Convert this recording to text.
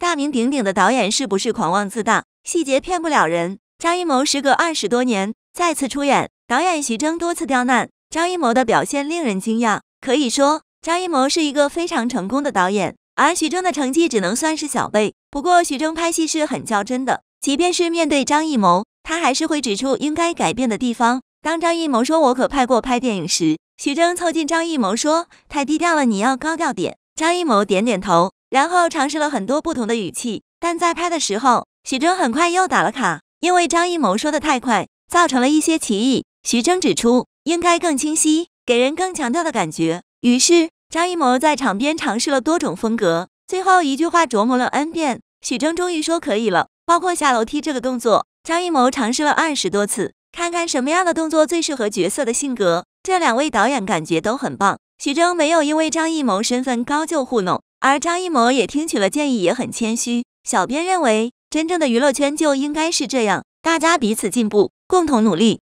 大名鼎鼎的导演是不是狂妄自大？细节骗不了人。张艺谋时隔二十多年再次出演，导演徐峥多次刁难，张艺谋的表现令人惊讶。可以说，张艺谋是一个非常成功的导演，而徐峥的成绩只能算是小辈。不过，徐峥拍戏是很较真的，即便是面对张艺谋，他还是会指出应该改变的地方。当张艺谋说我可拍过拍电影时，徐峥凑近张艺谋说：“太低调了，你要高调点。”张艺谋点点头。然后尝试了很多不同的语气，但在拍的时候，许峥很快又打了卡，因为张艺谋说的太快，造成了一些歧义。许峥指出，应该更清晰，给人更强调的感觉。于是张艺谋在场边尝试了多种风格，最后一句话琢磨了 n 遍，许峥终于说可以了。包括下楼梯这个动作，张艺谋尝试了二十多次，看看什么样的动作最适合角色的性格。这两位导演感觉都很棒，许峥没有因为张艺谋身份高就糊弄。而张艺谋也听取了建议，也很谦虚。小编认为，真正的娱乐圈就应该是这样，大家彼此进步，共同努力。